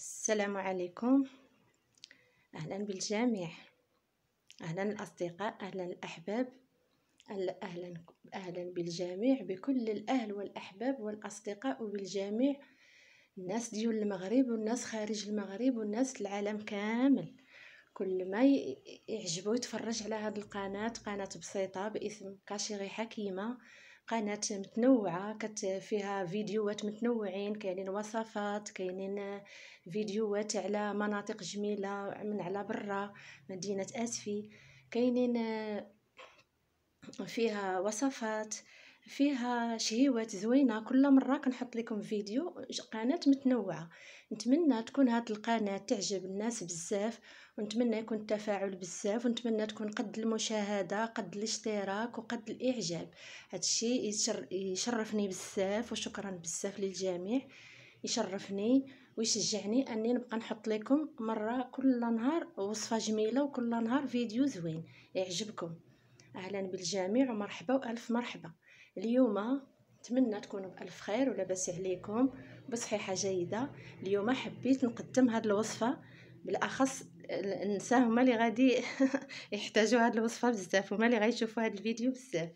السلام عليكم اهلا بالجميع اهلا الاصدقاء اهلا الاحباب اهلا اهلا بالجميع بكل الاهل والاحباب والاصدقاء وبالجميع الناس ديال المغرب والناس خارج المغرب والناس العالم كامل كل ما يعجبو يتفرج على هاد القناه قناه بسيطه باسم كاشيغي حكيمه قناة متنوعة كت فيها فيديوهات متنوعين كاينين وصفات كاينين فيديوهات على مناطق جميلة من على برا مدينة أسفي كاينين فيها وصفات فيها شهيوات زوينه كل مره كنحط لكم فيديو قناه متنوعه نتمنى تكون هاد القناه تعجب الناس بزاف ونتمنى يكون التفاعل بزاف ونتمنى تكون قد المشاهده قد الاشتراك وقد الاعجاب هادشي يشر يشرفني بزاف وشكرا بزاف للجميع يشرفني ويشجعني اني نبقى نحط لكم مره كل نهار وصفه جميله وكل نهار فيديو زوين يعجبكم اهلا بالجميع ومرحبا والف مرحبا اليوم نتمنى تكونوا بالف خير ولاباس عليكم بصحيحه جيده اليوم حبيت نقدم هاد الوصفه بالاخص النساء هما اللي غادي يحتاجوا هاد الوصفه بزاف هما اللي غيشوفوا هاد الفيديو بزاف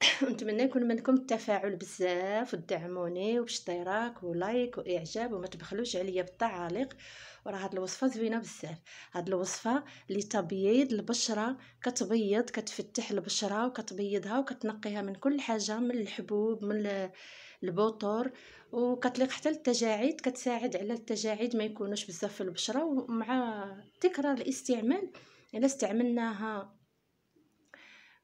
نتمنى يكون منكم التفاعل بزاف ودعموني وباشتراك ولايك واعجاب وما تبخلوش عليا بالتعاليق وراه هاد الوصفه زوينه بزاف هاد الوصفه لتبييض البشره كتبيض كتفتح البشره وكتبيضها وكتنقيها من كل حاجه من الحبوب من البوتور وكتليق حتى للتجاعيد كتساعد على التجاعيد ما يكونوش بزاف في البشره ومع تكرار الاستعمال الا استعملناها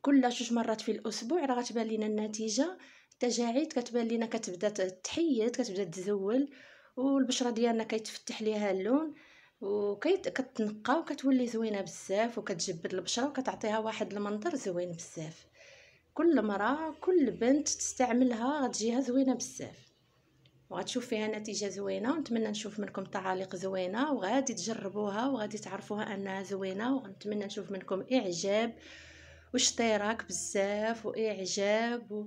كل جوج مرات في الاسبوع راه غتبان لينا النتيجه التجاعيد كتبان لينا كتبدا تحيد كتبدا تزول والبشره ديالنا كيتفتح ليها اللون وكتنقى وكتولي زوينه بزاف وكتجبد البشره وكتعطيها واحد المنظر زوين بزاف كل مراه كل بنت تستعملها غتجيها زوينه بزاف وغتشوف فيها نتيجه زوينه ونتمنى نشوف منكم تعاليق زوينه وغادي تجربوها وغادي تعرفوها انها زوينه ونتمنى نشوف منكم اعجاب واشتراك بزاف واعجاب و...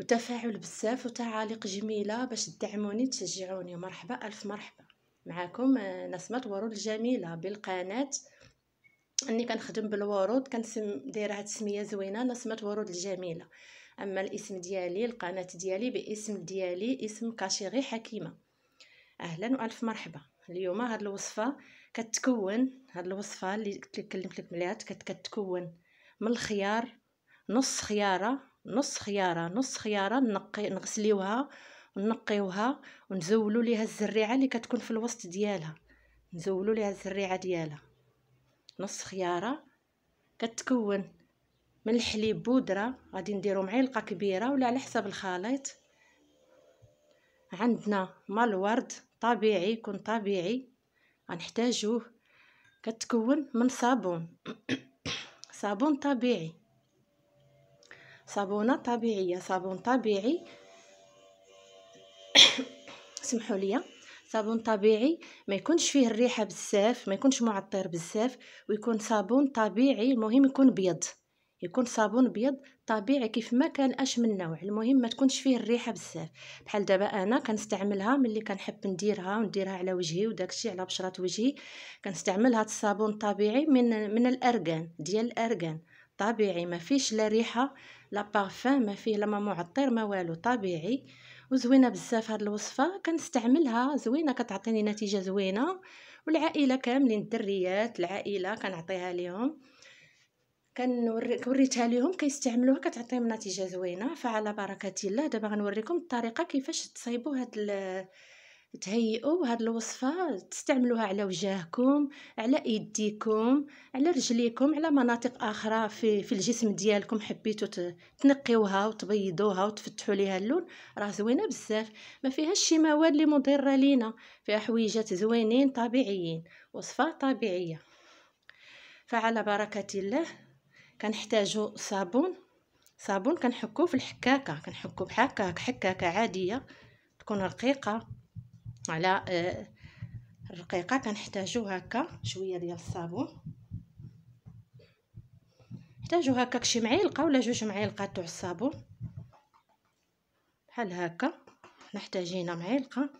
وتفاعل بزاف وتعاليق جميله باش تدعموني تشجعوني مرحبا الف مرحبا معكم آه، نسمه ورود الجميله بالقناه اني كنخدم بالورود كنسم دايره هاد السميه زوينه نسمه ورود الجميله اما الاسم ديالي القناه ديالي باسم ديالي اسم كاشيغي حكيمه اهلا والف مرحبا اليوم هاد الوصفه كتكون هاد الوصفه اللي كلمت لكم عليها كتكون من الخيار نص خياره نص خياره نص خياره نقي نغسليوها ونقيوها ونزولوا ليها الزريعه اللي كتكون في الوسط ديالها نزولوا ليها الزريعه ديالها نص خياره كتكون من الحليب بودره غادي نديرو معلقه كبيره ولا على حسب الخليط عندنا مال الورد طبيعي يكون طبيعي غنحتاجوه كتكون من صابون صابون طبيعي صابونة طبيعية صابون طبيعي سمحوا لي صابون طبيعي ما يكونش فيه الريحه بزاف ما يكونش معطر بزاف ويكون صابون طبيعي المهم يكون بيض يكون صابون ابيض طبيعي كيف ما كان اش من نوع المهم ما تكونش فيه الريحه بزاف بحال دابا انا كنستعملها ملي كنحب نديرها ونديرها على وجهي وداكشي على بشره وجهي كنستعمل هذا الصابون الطبيعي من من الارغان ديال الارغان طبيعي ما فيش لا ريحه لا بارفان ما فيه لا ما معطر ما والو طبيعي وزوينه بزاف هاد الوصفه كنستعملها زوينه كتعطيني نتيجه زوينه والعائله كاملين الدريات العائله كنعطيها ليهم كنوريتها ليهم كيستعملوها كتعطيهم نتيجه زوينه فعلى بركه الله دابا غنوريكم الطريقه كيفاش تصايبوا هاد تهيئوا هاد الوصفه تستعملوها على وجهكم على يديكم على رجليكم على مناطق اخرى في في الجسم ديالكم حبيتو تنقيوها وتبيضوها وتفتحوا ليها اللون راه زوينه بزاف ما فيهاش شي مواد اللي مضره لينا فيها حويجات زوينين طبيعيين وصفه طبيعيه فعلى بركه الله كنحتاجو صابون صابون كنحكو في الحكاكه كنحكو بحكاك حكاكه عاديه تكون رقيقه على آه، الرقيقه كنحتاجو هكا شويه ديال الصابون نحتاجو هكا شي معلقه ولا جوج معيلقات تاع الصابون بحال هكا حنا احتاجينا معلقه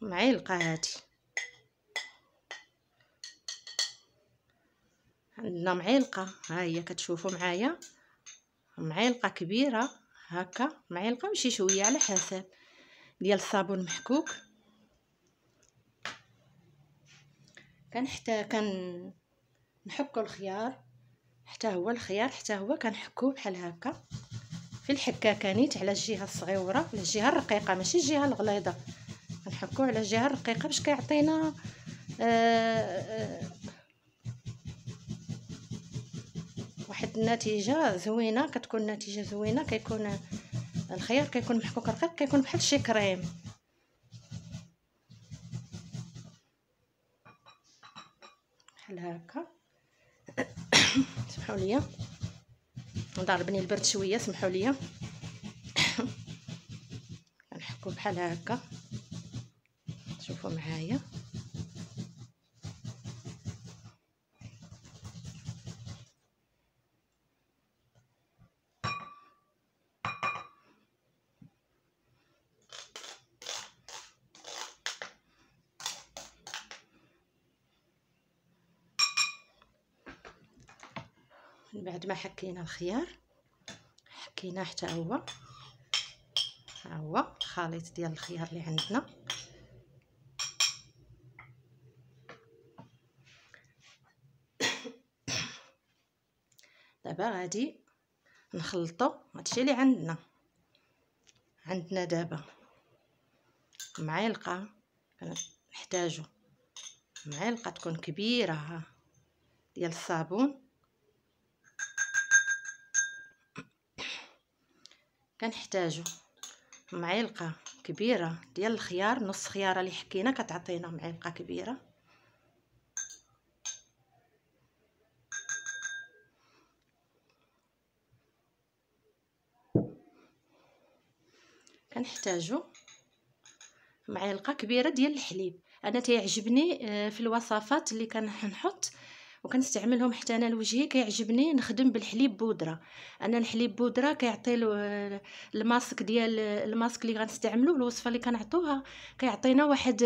معلقه هادي عندنا معلقه ها هي كتشوفوا معايا معلقه كبيره هكا معلقه ماشي شويه على حسب ديال الصابون محكوك كنحتا كن نحكو الخيار حتى هو الخيار حتى هو كنحكو بحال هكا في الحكاكانيت على الجهه الصغيره الجهه الرقيقه ماشي الجهه الغليظه نحكو على الجهه الرقيقه باش كيعطينا آه، آه، واحد النتيجه زوينه كتكون نتيجه زوينه كيكون الخيار كيكون محكوك رقيق كيكون بحال شي كريم بحال هكا سمحوا لي ضربني البرد شويه سمحوا لي نحكو بحال هكا شوفوا معايا من بعد ما حكينا الخيار حكيناه حتى هو ها هو الخليط ديال الخيار اللي عندنا دابا غادي نخلطو هادشي اللي عندنا عندنا دابا معلقه نحتاجو معلقه تكون كبيره ها ديال الصابون كنحتاجو معلقه كبيره ديال الخيار نص خياره اللي حكينا كتعطينا معلقه كبيره غنحتاجو معلقه كبيره ديال الحليب انا تيعجبني آه، في الوصفات اللي كنحط وكنستعملهم حتى انا لوجهي كيعجبني نخدم بالحليب بودره انا الحليب بودره كيعطي الماسك ديال الماسك اللي غنستعملوه الوصفه اللي كنعطوها كيعطينا واحد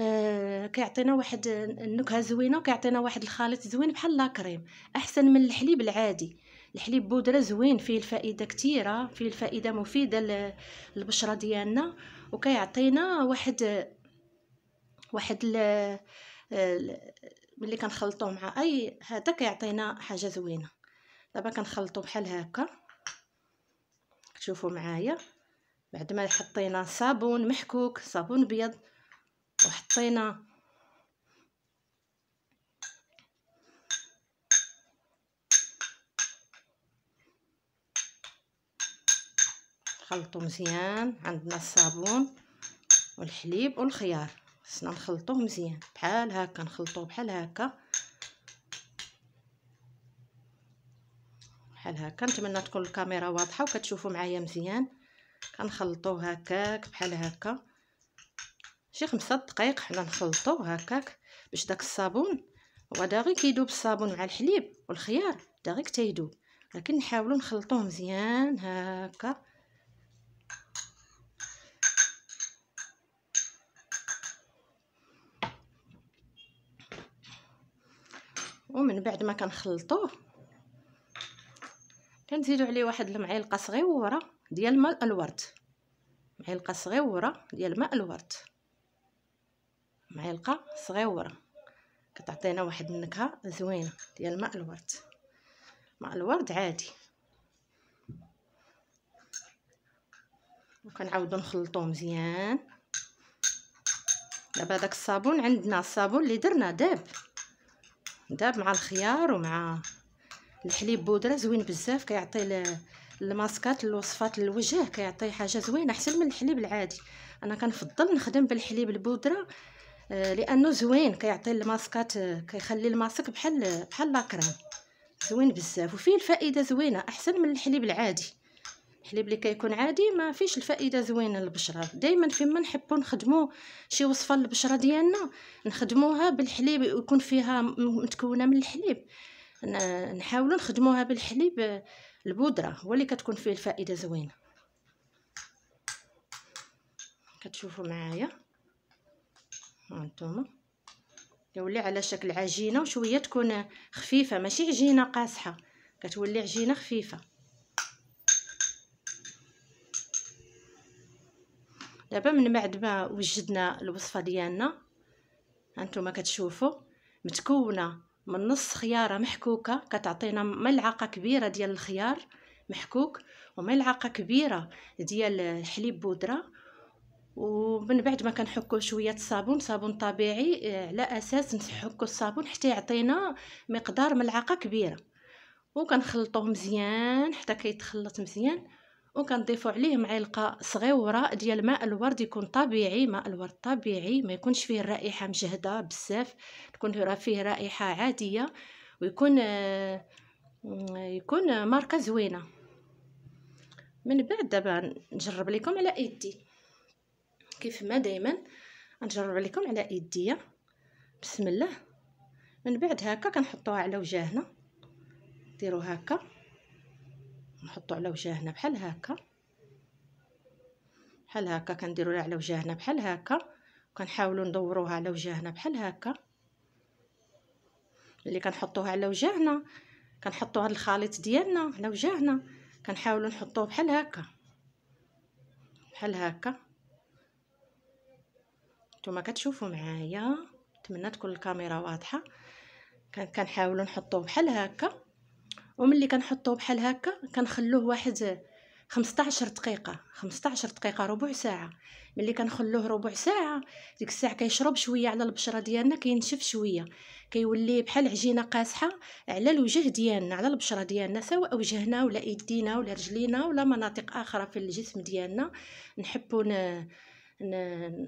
آه، كيعطينا واحد النكهه زوينه وكيعطينا واحد الخليط زوين بحال لا كريم احسن من الحليب العادي الحليب بودره زوين فيه الفائده كثيره فيه الفائده مفيده للبشره ديالنا وكيعطينا واحد واحد ال ملي كنخلطوه مع اي هذا كيعطينا حاجه زوينه دابا كنخلطو بحال هكا تشوفوا معايا بعد ما حطينا صابون محكوك صابون ابيض وحطينا نخلطو مزيان عندنا الصابون والحليب والخيار خصنا نخلطوه مزيان بحال هكا نخلطوه بحال هكا بحال هكا نتمنى تكون الكاميرا واضحه وكتشوفوا معايا مزيان كنخلطوه هكاك بحال هكا شي خمسة دقائق حنا نخلطوه هكاك باش داك الصابون هو داغي كيدوب الصابون مع الحليب والخيار داغي كتايدوب لكن نحاولوا نخلطوه مزيان هكا ومن بعد ما كنخلطوه كنزيدو عليه واحد المعلقه صغيره ديال ماء الورد معلقه صغيره ديال ماء الورد معلقه صغيره كتعطينا واحد النكهه زوينه ديال ماء الورد ماء الورد عادي وكنعاودو نخلطو مزيان دابا داك الصابون عندنا الصابون اللي درنا داب داب مع الخيار ومع الحليب بودره زوين بزاف كيعطي الماسكات الوصفات للوجه كيعطي حاجه زوينه احسن من الحليب العادي انا كنفضل نخدم بالحليب البودره آه، لانه زوين كيعطي الماسكات آه، كيخلي الماسك بحال بحال لاكريم زوين بزاف وفيه الفائده زوينه احسن من الحليب العادي الحليب اللي كيكون عادي ما فيش الفائده زوينه للبشره دائما فيما نحبو نخدمو شي وصفه للبشره ديالنا نخدموها بالحليب يكون فيها متكونه من الحليب نحاولوا نخدموها بالحليب البودره هو اللي كتكون فيه الفائده زوينه كتشوفوا معايا هانتوما كيولي على شكل عجينه وشويه تكون خفيفه ماشي عجينه قاصحه كتولي عجينه خفيفه دابا من بعد ما وجدنا الوصفه ديالنا هانتوما كتشوفوا متكونه من نص خياره محكوكه كتعطينا ملعقه كبيره ديال الخيار محكوك وملعقه كبيره ديال الحليب بودره ومن بعد ما كنحكو شويه الصابون صابون طبيعي آه، على اساس نحكو الصابون حتى يعطينا مقدار ملعقه كبيره وكنخلطوه مزيان حتى كيتخلط مزيان وكنضيفوا عليه معلقه صغيوره ديال ماء الورد يكون طبيعي ماء الورد طبيعي ما يكونش فيه الرائحه مجهده بزاف تكون فيه رائحه عاديه ويكون آه، يكون ماركه زوينه من بعد دابا نجرب لكم على ايدي كيف ما دائما نجرب لكم على ايديا بسم الله من بعد هكا كنحطوها على وجهنا نديرو هكا نحطو على وجهنا بحال هكا بحال هكا كنديروها على وجهنا بحال هكا وكنحاولوا ندوروها على وجهنا بحال هكا اللي كنحطوها على وجهنا كنحطوا هذا الخليط ديالنا على وجهنا كنحاولوا نحطوه بحال هكا بحال هكا نتوما كتشوفوا معايا نتمنى تكون الكاميرا واضحه كنحاولوا نحطوه بحال هكا وملي كنحطوه بحال هكا كنخلوه واحد 15 دقيقه 15 دقيقه ربع ساعه ملي كنخلوه ربع ساعه ديك الساعه كيشرب شويه على البشره ديالنا كينشف شويه كيولي بحال عجينه قاسحه على الوجه ديالنا على البشره ديالنا سواء وجهنا ولا ايدينا ولا رجلينا ولا مناطق اخرى في الجسم ديالنا نحبوا ن... ن...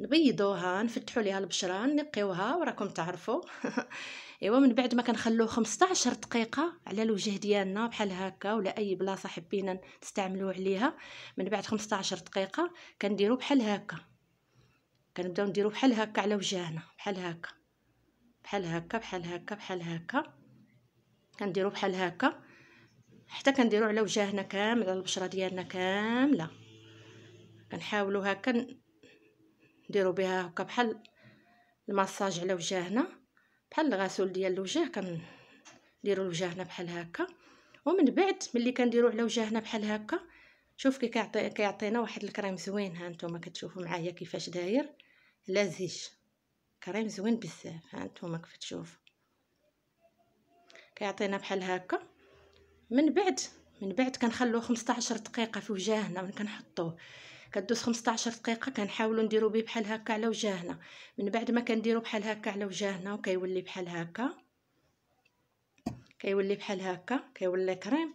نبيضوها نفتحوا ليها البشره نقيوها وراكم تعرفوا ايوا من بعد ما كنخلوه 15 دقيقه على الوجه ديالنا بحال هكا ولا اي بلاصه حبينا نستعملو عليها من بعد 15 دقيقه كنديرو بحال هكا كنبداو نديرو بحال هكا على وجهنا بحال هكا بحال هكا بحال هكا بحال هكا كنديرو بحال هكا حتى كنديرو على وجهنا كامل على البشره ديالنا كامله كنحاولوا هكا نديرو بها هكا بحال المساج على وجهنا بحال الغسول ديال الوجه كنديروا لوجهنا بحال هكا ومن بعد ملي كنديروا على وجهنا بحال هكا شوف كي كيعطي كيعطينا واحد الكريم زوين ها نتوما كتشوفوا معايا كيفاش داير لذيذ كريم زوين بزاف ها نتوما كيف تشوف كيعطينا بحال هكا من بعد من بعد كنخلوه 15 دقيقه في وجهنا من كنحطوه كدوز 15 دقيقه كنحاولوا نديرو به بحال هكا على وجهنا من بعد ما كنديروا بحال هكا على وجهنا وكيولي بحال هكا كيولي بحال هكا كيولي كريم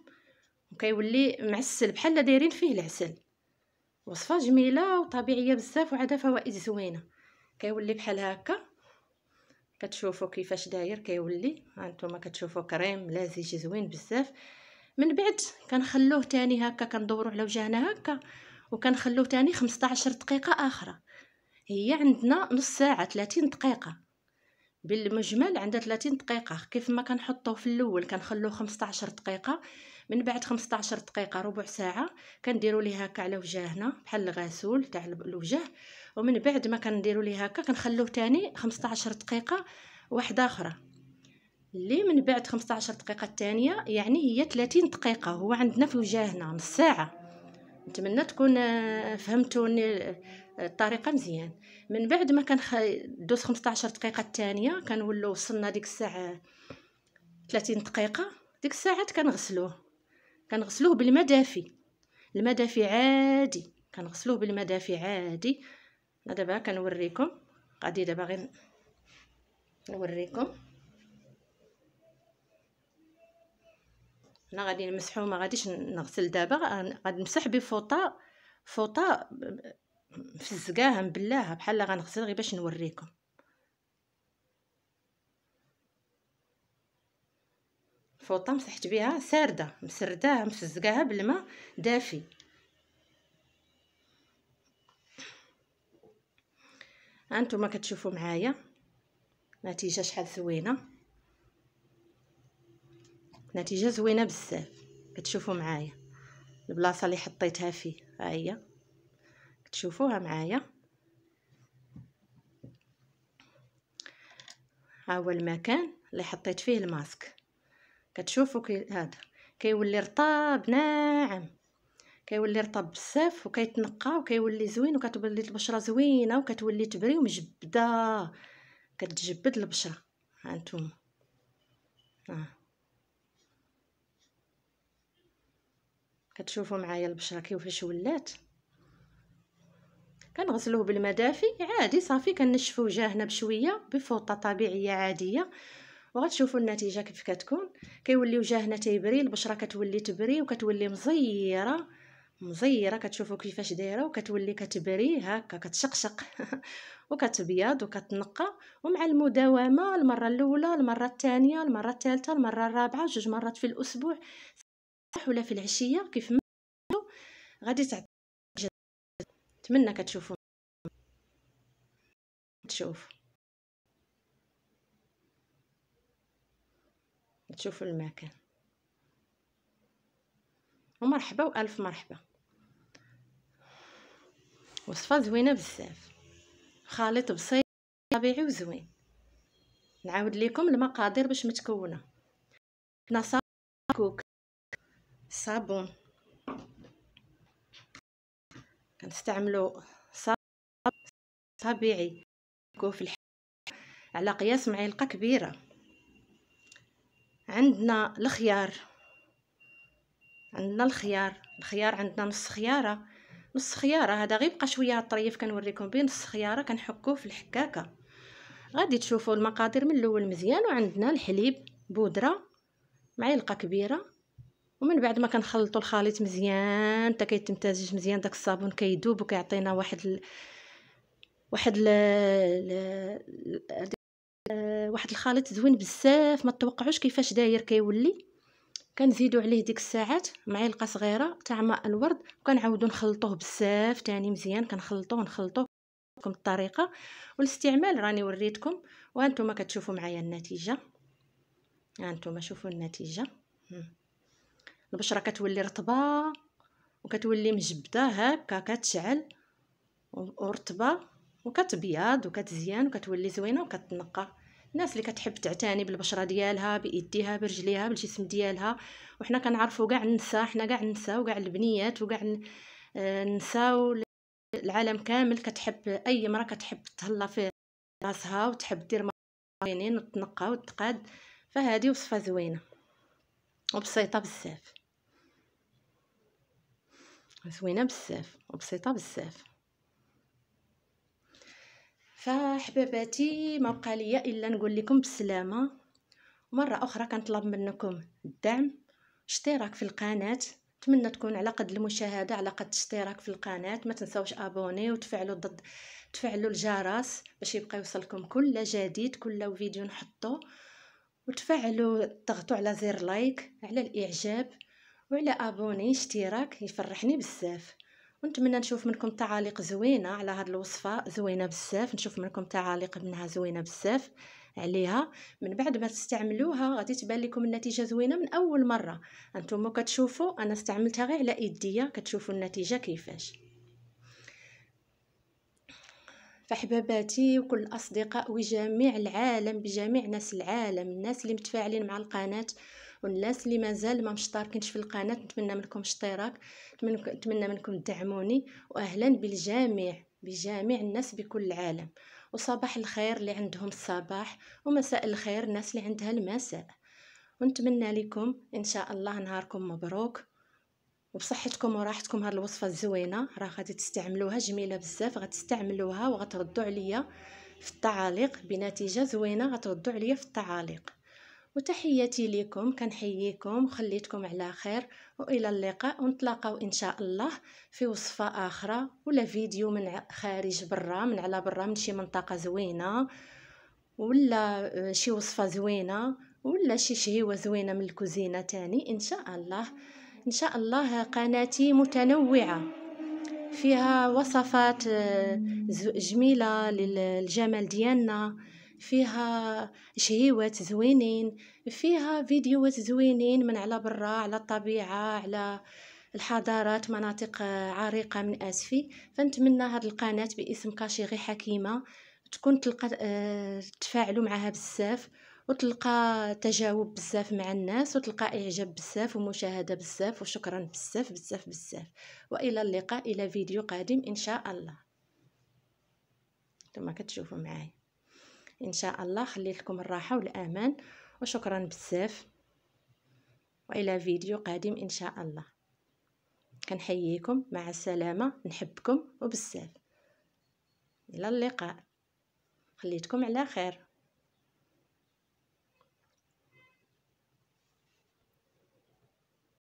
وكيولي معسل بحال دايرين فيه العسل وصفه جميله وطبيعيه بزاف وعندها فوائد زوينه كيولي بحال هكا كتشوفوا كيفاش داير كيولي هانتوما كتشوفوا كريم لازج زوين بزاف من بعد كنخلوه تاني هكا كندورو على وجهنا هكا وكنخلوه تاني 15 دقيقه اخرى هي عندنا نص ساعه 30 دقيقه بالمجمل عندها 30 دقيقه كيف ما كنحطوه في الاول كنخلوه 15 دقيقه من بعد 15 دقيقه ربع ساعه كنديروا ليه هكا على وجهنا بحال الغسول تاع الوجه ومن بعد ما كنديروا ليه هكا كنخلوه تاني 15 دقيقه واحده اخرى اللي من بعد 15 دقيقه الثانيه يعني هي 30 دقيقه هو عندنا في وجهنا نص ساعه نتمنى تكون آه، فهمتوني آه، الطريقه مزيان من بعد ما كان دوز 15 دقيقه الثانيه كنولو وصلنا ديك الساعه 30 دقيقه ديك الساعات كنغسلوه كنغسلوه بالماء دافي الماء دافي عادي كنغسلوه بالماء دافي عادي دابا كنوريكم غادي دابا غير نوريكم حنا غادي نمسحو ما غاديش نغسل دابا غنمسح فوطا فوطه مفزقاها مبلاها بحال غنغسل غير باش نوريكم فوطا مسحت بها سارده مسرداها مفزقاها بالماء دافي هانتوما كتشوفوا معايا نتيجه شحال زوينه نتيجه زوينه بزاف كتشوفوا معايا البلاصه اللي حطيتها فيه ها هي كتشوفوها معايا ها هو المكان اللي حطيت فيه الماسك كتشوفوا كي هذا كيولي رطاب ناعم كيولي رطب بزاف وكيتنقى وكيولي زوين وكتولي البشره زوينه وكتولي تبري ومجبده كتجبد البشره هانتوما آه. كتشوفوا معايا البشره كيفاش ولات كنغسلوه بالماء دافي عادي صافي كنشفو وجهنا بشويه بفوطه طبيعيه عاديه وغتشوفوا النتيجه كيف كتكون كيولي وجهنا تيبري البشره كتولي تبري وكتولي مزيره مزيره كتشوفوا كيفاش دايره وكتولي كتبري هكا كتشقشق وكتبيض وكتنقى ومع المداومه المره الاولى المره الثانيه المره الثالثه المره الرابعه جوج مرات في الاسبوع ولا في العشيه كيف ما غادي نتمنى كتشوفوا تشوف تشوفوا المكان ومرحبا والف مرحبا وصفه زوينه بزاف خليط بسيط طبيعي وزوين نعاود لكم المقادير باش متكونه نصا كوك صابون كنستعملو صابون طبيعي كوفي على قياس معلقه كبيره عندنا الخيار عندنا الخيار الخيار عندنا نص خياره نص خياره هذا غيبقى شويه طريف كنوريكم بين نص خياره كنحكوه في الحكاكه غادي تشوفوا المقادير من الاول مزيان وعندنا الحليب بودره معلقه كبيره ومن بعد ما كنخلطوا الخليط مزيان حتى كيتمتزج مزيان داك الصابون كيدوب وكيعطينا واحد ال... واحد ال... ال... واحد الخليط زوين بزاف ما توقعوش كيفاش داير كيولي كنزيدو عليه ديك الساعات معلقه صغيره تاع ماء الورد وكنعاودو نخلطوه بزاف تاني مزيان كنخلطوه نخلطوه لكم الطريقه والاستعمال راني وريتكم وانتم كتشوفوا معايا النتيجه هانتوما شوفوا النتيجه البشره كتولي رطبه وكتولي مجبده هكا كتشعل ورطبه وكتبيض وكتزيان وكتولي زوينه وكتنقى الناس اللي كتحب تعتني بالبشره ديالها بايديها برجليها بالجسم ديالها وحنا كنعرفوا كاع النساء حنا كاع النساء وكاع البنيات وكاع آه، النساء العالم كامل كتحب اي مراه كتحب تهلا في راسها وتحب دير مرينين وتنقى وتقاد فهذه وصفه زوينه وبسيطه بزاف زوينه بزاف وبسيطه بزاف فحباباتي ما بقى ليا الا نقول لكم بالسلامه مره اخرى كنطلب منكم الدعم اشتراك في القناه نتمنى تكون على قد المشاهده على قد الاشتراك في القناه ما تنساوش ابوني وتفعلوا ضد تفعلوا الجرس باش يبقى يوصلكم كل جديد كل فيديو نحطه وتفعلوا تضغطوا على زر لايك على الاعجاب وعلى ابوني اشتراك يفرحني بزاف ونتمنى نشوف منكم تعاليق زوينه على هاد الوصفه زوينه بزاف نشوف منكم تعاليق منها زوينه بزاف عليها من بعد ما تستعملوها غادي تبان لكم النتيجه زوينه من اول مره انتم كتشوفوا انا استعملتها غير على يديا كتشوفوا النتيجه كيفاش فحباباتي وكل الاصدقاء وجميع العالم بجميع ناس العالم الناس اللي متفاعلين مع القناه والناس اللي مازال ما مشتركينش في القناه نتمنى منكم اشتراك نتمنى منكم تدعموني واهلا بالجميع بجميع الناس بكل العالم وصباح الخير اللي عندهم الصباح ومساء الخير الناس اللي عندها المساء ونتمنى لكم ان شاء الله نهاركم مبروك وبصحتكم وراحتكم هاد الوصفه الزوينه راه غادي تستعملوها جميله بزاف غتستعملوها وغتردوا عليا في التعاليق بنتيجه زوينه غتردوا عليا في التعاليق وتحياتي لكم كنحييكم وخليتكم على خير والى اللقاء ونتلاقاو ان شاء الله في وصفه اخرى ولا فيديو من خارج برا من على برا من شي منطقه زوينه ولا شي وصفه زوينه ولا شي شهيوه زوينه من الكوزينه تاني ان شاء الله ان شاء الله قناتي متنوعه فيها وصفات آه، جميلة للجمال ديالنا فيها شهيوات زوينين فيها فيديوهات زوينين من على برا على الطبيعه على الحضارات مناطق عريقه من اسفي فنتمنى هاد القناه باسم كاشيغي حكيمه تكون تلقى آه، تفاعلوا معها بزاف وتلقى تجاوب بزاف مع الناس وتلقى اعجاب بزاف ومشاهده بزاف وشكرا بزاف بزاف بزاف والى اللقاء الى فيديو قادم ان شاء الله كما كتشوفوا معايا ان شاء الله خليت لكم الراحه والامان وشكرا بزاف والى فيديو قادم ان شاء الله كنحييكم مع السلامه نحبكم وبزاف الى اللقاء خليتكم على خير